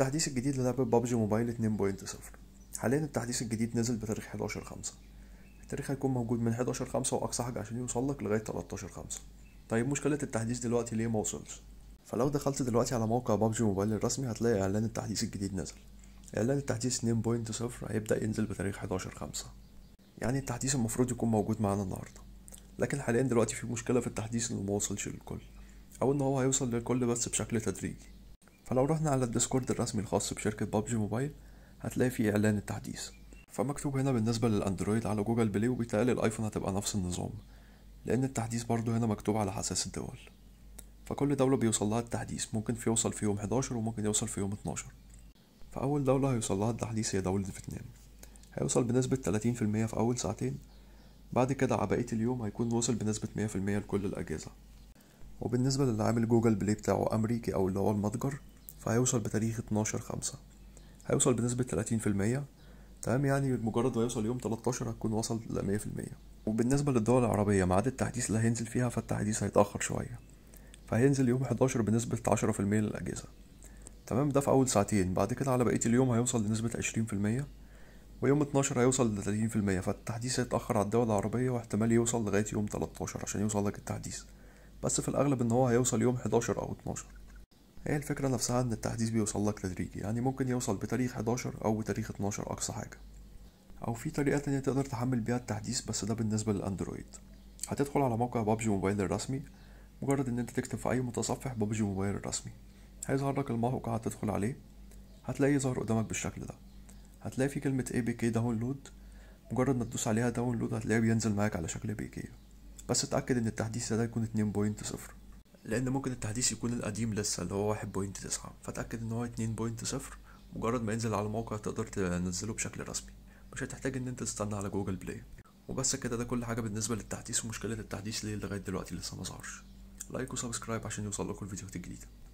التحديث الجديد للعبة بابجي موبايل 2.0 حاليا التحديث الجديد نزل بتاريخ 11 5 التاريخ هيكون موجود من 11 5 واقصى حاجة عشان يوصل لك لغاية 13 5 طيب مشكلة التحديث دلوقتي ليه ما وصلش فلو دخلت دلوقتي على موقع بابجي موبايل الرسمي هتلاقي اعلان التحديث الجديد نزل اعلان التحديث 2.0 هيبدأ ينزل بتاريخ 11 5 يعني التحديث المفروض يكون موجود معانا النهارده لكن حاليا دلوقتي في مشكلة في التحديث انه ما وصلش للكل او ان هو هيوصل للكل بس بشكل تدريجي فلو رحنا على الديسكورد الرسمي الخاص بشركة بابجي موبايل هتلاقي فيه إعلان التحديث فمكتوب هنا بالنسبة للأندرويد على جوجل بلاي وبيتهيألي الأيفون هتبقى نفس النظام لأن التحديث برضه هنا مكتوب على حساس الدول فكل دولة بيوصل لها التحديث ممكن في يوصل في يوم 11 وممكن يوصل في يوم 12 فأول دولة هيوصل لها التحديث هي دولة فيتنام هيوصل بنسبة 30% في أول ساعتين بعد كده على بقية اليوم هيكون وصل بنسبة 100% لكل الأجهزة وبالنسبة للي عامل جوجل بلاي بتاعه أمريكي أو اللي هو المتجر فهيوصل بتاريخ 12 خمسة هيوصل بنسبة 30% تمام يعني مجرد ما يوصل يوم 13 هتكون وصل ل 100% وبالنسبة للدول العربية ميعاد التحديث اللي هينزل فيها فالتحديث هيتأخر شوية فهينزل يوم 11 بنسبة 10% للأجهزة تمام ده في أول ساعتين بعد كده على بقية اليوم هيوصل لنسبة 20% ويوم 12 هيوصل ل 30% فالتحديث هيتأخر على الدول العربية واحتمال يوصل لغاية يوم 13 عشان يوصل لك التحديث بس في الأغلب إن هو هيوصل يوم 11 أو 12 هي الفكرة نفسها إن التحديث بيوصل لك تدريجي يعني ممكن يوصل بتاريخ 11 أو بتاريخ 12 أقصى حاجة أو في طريقة تانية تقدر تحمل بيها التحديث بس ده بالنسبة للأندرويد هتدخل على موقع بابجي موبايل الرسمي مجرد إن أنت تكتب في أي متصفح بابجي موبايل الرسمي هيظهر لك الموقع هتدخل عليه هتلاقيه ظهر قدامك بالشكل ده هتلاقي في كلمة APK داونلود مجرد ما تدوس عليها داونلود هتلاقيه بينزل معاك على شكل APK بس اتأكد ان التحديث ده يكون 2.0 لان ممكن التحديث يكون القديم لسه اللي هو 1.9 فاتأكد ان هو 2.0 مجرد ما ينزل على الموقع تقدر تنزله بشكل رسمي مش هتحتاج ان انت تستنى على جوجل بلاي وبس كده ده كل حاجة بالنسبة للتحديث ومشكلة التحديث ليه لغاية دلوقتي لسه مظهرش لايك وسبسكرايب عشان يوصل لكم الفيديوهات الجديدة